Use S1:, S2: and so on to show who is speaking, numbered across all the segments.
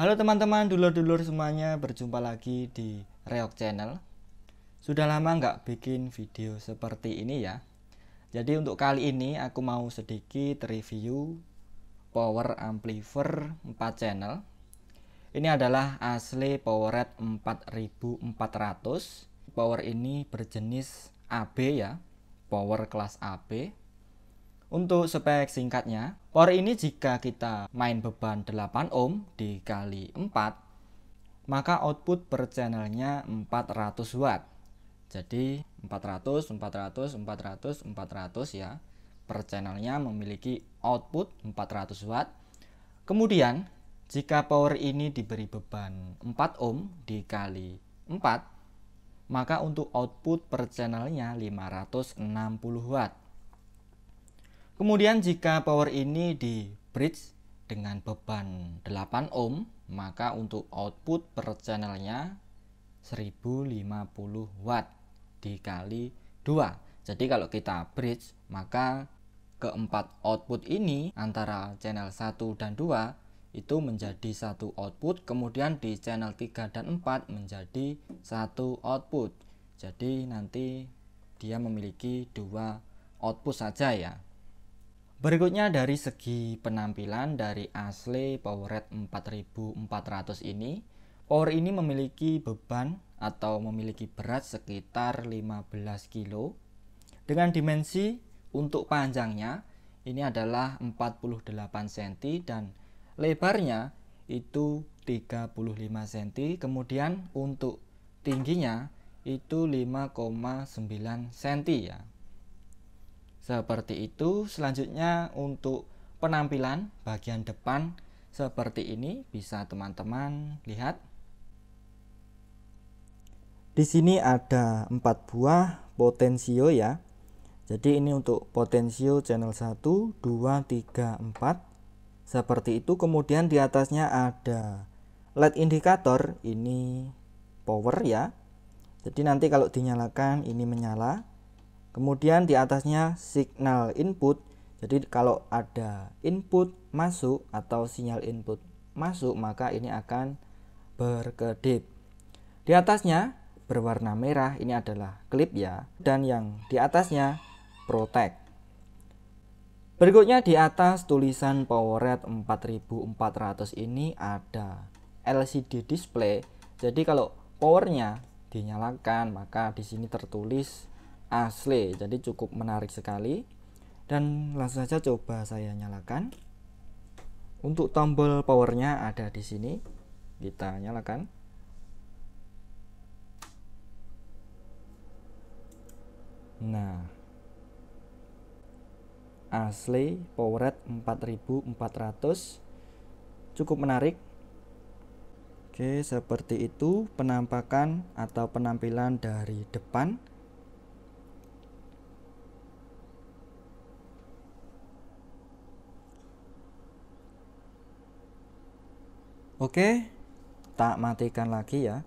S1: Halo teman-teman, dulur-dulur semuanya, berjumpa lagi di Reok Channel. Sudah lama nggak bikin video seperti ini ya. Jadi untuk kali ini aku mau sedikit review power amplifier 4 channel. Ini adalah asli Power Powerade 4400. Power ini berjenis AB ya, power kelas AB. Untuk spek singkatnya, power ini jika kita main beban 8 ohm dikali 4, maka output per channelnya 400 watt. Jadi 400, 400, 400, 400 ya. Per channelnya memiliki output 400 watt. Kemudian, jika power ini diberi beban 4 ohm dikali 4, maka untuk output per channelnya 560 watt. Kemudian jika power ini di bridge dengan beban 8 ohm, maka untuk output per channelnya 1050 watt dikali 2. Jadi kalau kita bridge, maka keempat output ini antara channel 1 dan 2 itu menjadi satu output, kemudian di channel 3 dan 4 menjadi satu output. Jadi nanti dia memiliki dua output saja ya. Berikutnya dari segi penampilan dari asli Power Red 4400 ini, Power ini memiliki beban atau memiliki berat sekitar 15 kg dengan dimensi untuk panjangnya ini adalah 48 cm dan lebarnya itu 35 cm kemudian untuk tingginya itu 5,9 cm ya seperti itu selanjutnya untuk penampilan bagian depan seperti ini bisa teman-teman lihat di sini ada empat buah potensio ya jadi ini untuk potensio channel 1 2 3 4 seperti itu kemudian di atasnya ada LED indikator ini power ya jadi nanti kalau dinyalakan ini menyala Kemudian di atasnya signal input. Jadi kalau ada input masuk atau sinyal input masuk maka ini akan berkedip. Di atasnya berwarna merah ini adalah klip ya dan yang di atasnya protect. Berikutnya di atas tulisan power PowerRed 4400 ini ada LCD display. Jadi kalau powernya dinyalakan maka di sini tertulis asli jadi cukup menarik sekali dan langsung saja coba saya nyalakan untuk tombol powernya ada di sini kita nyalakan nah asli power rate 4400 cukup menarik Oke seperti itu penampakan atau penampilan dari depan Oke, tak matikan lagi ya.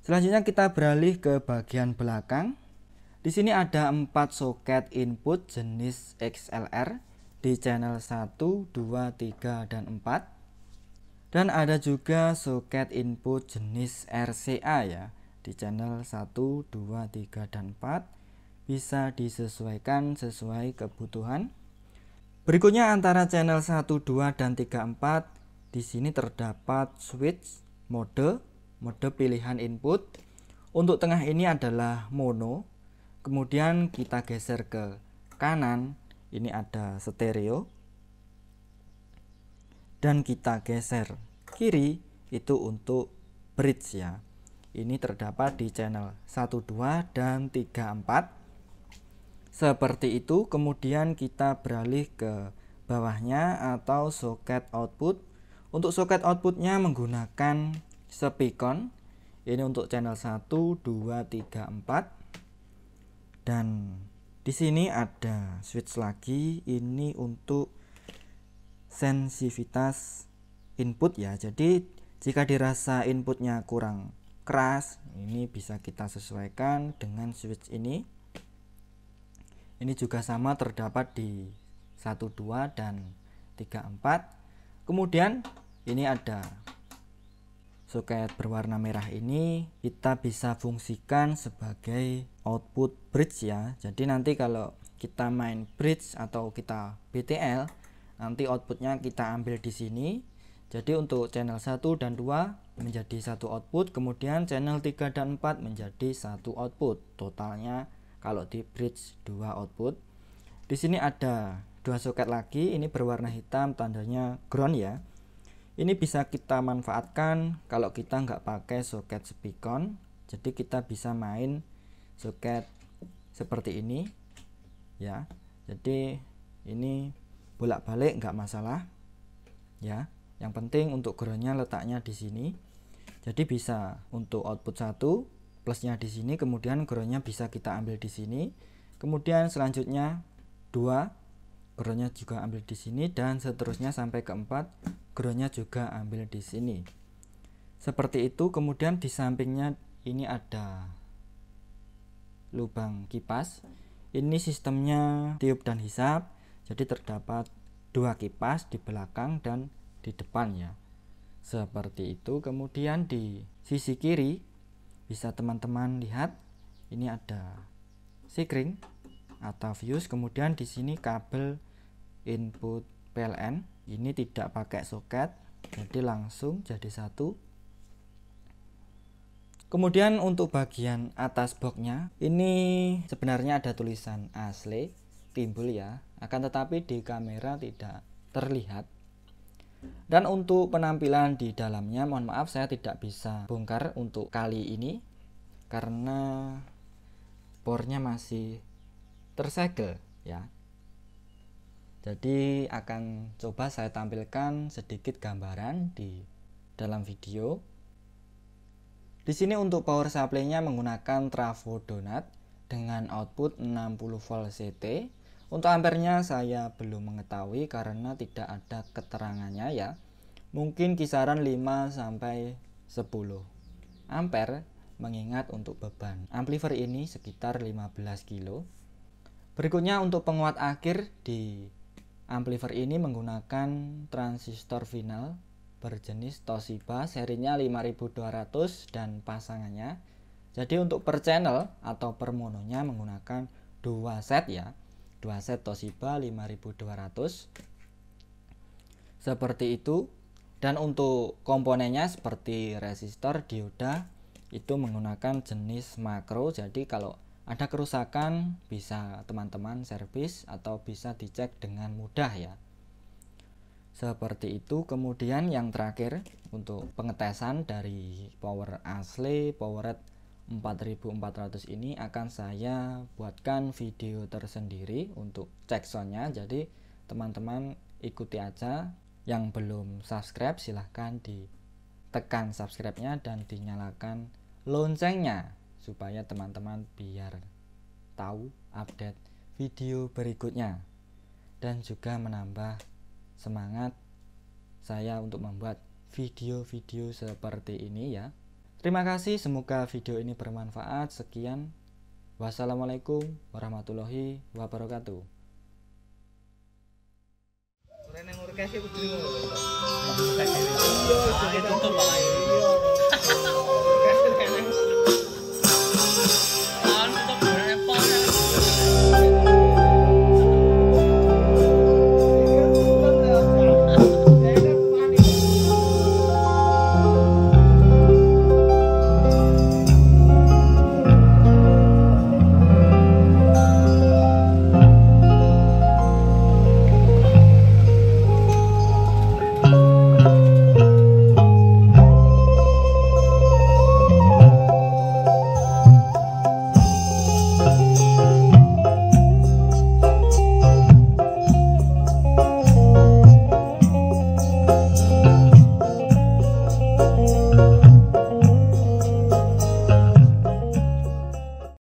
S1: Selanjutnya kita beralih ke bagian belakang. Di sini ada 4 soket input jenis XLR di channel 1, 2, 3, dan 4. Dan ada juga soket input jenis RCA ya di channel 1, 2, 3, dan 4 bisa disesuaikan sesuai kebutuhan. Berikutnya antara channel 1, 2, dan 3, 4 di sini terdapat switch mode, mode pilihan input. Untuk tengah ini adalah mono. Kemudian kita geser ke kanan, ini ada stereo. Dan kita geser kiri itu untuk bridge ya. Ini terdapat di channel 1, 2, dan 3, 4. Seperti itu, kemudian kita beralih ke bawahnya atau soket output. Untuk soket outputnya menggunakan sepikon. Ini untuk channel 1, 2, 3, 4. Dan di sini ada switch lagi. Ini untuk sensitivitas input ya. Jadi jika dirasa inputnya kurang keras, ini bisa kita sesuaikan dengan switch ini ini juga sama terdapat di 12 dan 34. Kemudian ini ada soket berwarna merah ini kita bisa fungsikan sebagai output bridge ya. Jadi nanti kalau kita main bridge atau kita BTL nanti outputnya kita ambil di sini jadi untuk channel 1 dan 2 menjadi satu output kemudian channel 3 dan 4 menjadi satu output totalnya kalau di bridge 2 output di sini ada dua soket lagi ini berwarna hitam tandanya ground ya ini bisa kita manfaatkan kalau kita nggak pakai soket Speakon. jadi kita bisa main soket seperti ini ya jadi ini bolak-balik nggak masalah ya yang penting untuk groundnya letaknya di sini jadi bisa untuk output 1 plusnya di sini kemudian groundnya bisa kita ambil di sini kemudian selanjutnya 2 groundnya juga ambil di sini dan seterusnya sampai keempat groundnya juga ambil di sini seperti itu kemudian di sampingnya ini ada lubang kipas ini sistemnya tiup dan hisap jadi terdapat dua kipas di belakang dan di depan ya seperti itu kemudian di sisi kiri bisa teman-teman lihat ini ada sikring atau fuse kemudian di sini kabel input PLN ini tidak pakai soket jadi langsung jadi satu kemudian untuk bagian atas boxnya ini sebenarnya ada tulisan asli timbul ya akan tetapi di kamera tidak terlihat dan untuk penampilan di dalamnya, mohon maaf saya tidak bisa bongkar untuk kali ini karena bornya masih tersegel ya. Jadi akan coba saya tampilkan sedikit gambaran di dalam video. Di sini untuk power supply-nya menggunakan trafo donat dengan output 60 volt CT untuk ampernya saya belum mengetahui karena tidak ada keterangannya ya. Mungkin kisaran 5 sampai 10 ampere mengingat untuk beban. Amplifier ini sekitar 15 kilo. Berikutnya untuk penguat akhir di amplifier ini menggunakan transistor final berjenis Toshiba serinya 5200 dan pasangannya. Jadi untuk per channel atau per mononya menggunakan dua set ya. 2 set Toshiba 5200 seperti itu dan untuk komponennya seperti resistor dioda itu menggunakan jenis makro jadi kalau ada kerusakan bisa teman-teman servis atau bisa dicek dengan mudah ya seperti itu kemudian yang terakhir untuk pengetesan dari power asli power rate 4400 ini akan saya buatkan video tersendiri untuk cek soundnya jadi teman-teman ikuti aja yang belum subscribe silahkan ditekan subscribe-nya dan dinyalakan loncengnya supaya teman-teman biar tahu update video berikutnya dan juga menambah semangat saya untuk membuat video-video seperti ini ya Terima kasih, semoga video ini bermanfaat. Sekian, wassalamualaikum warahmatullahi wabarakatuh. Terima kasih,